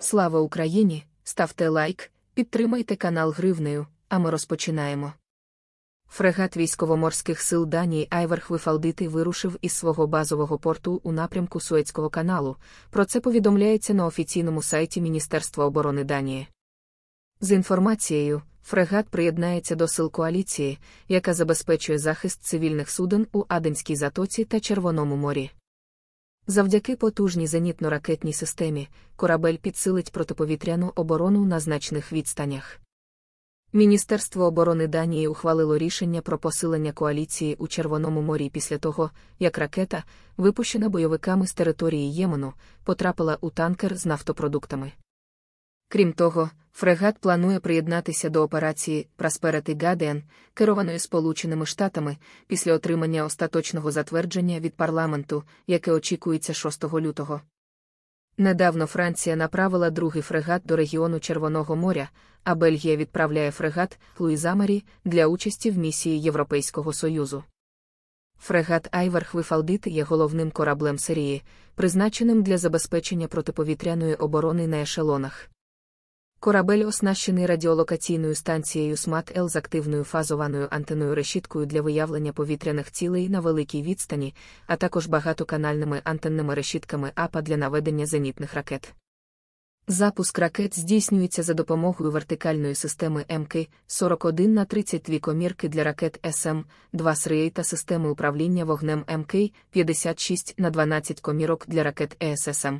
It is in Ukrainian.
Слава Україні! Ставте лайк, підтримайте канал Гривнею, а ми розпочинаємо. Фрегат військово-морських сил Данії Айверх Вифалдити вирушив із свого базового порту у напрямку Суецького каналу. Про це повідомляється на офіційному сайті Міністерства оборони Данії. З інформацією, фрегат приєднається до сил коаліції, яка забезпечує захист цивільних суден у Аденській затоці та Червоному морі. Завдяки потужній зенітно-ракетній системі корабель підсилить протиповітряну оборону на значних відстанях. Міністерство оборони Данії ухвалило рішення про посилення коаліції у Червоному морі після того, як ракета, випущена бойовиками з території Ємену, потрапила у танкер з нафтопродуктами. Крім того, фрегат планує приєднатися до операції Прасперети Гаден, керованої Сполученими Штатами, після отримання остаточного затвердження від парламенту, яке очікується 6 лютого. Недавно Франція направила другий фрегат до регіону Червоного моря, а Бельгія відправляє фрегат Луїзамарі для участі в місії Європейського Союзу. Фрегат Айварх Вифалдит є головним кораблем Сирії, призначеним для забезпечення протиповітряної оборони на ешелонах. Корабель оснащений радіолокаційною станцією SMAT-L з активною фазованою антеною решіткою для виявлення повітряних цілей на великій відстані, а також багатоканальними антенними решітками АПА для наведення зенітних ракет. Запуск ракет здійснюється за допомогою вертикальної системи МК-41 на 32 комірки для ракет СМ-2 СРІ та системи управління вогнем МК-56 на 12 комірок для ракет ЕССМ.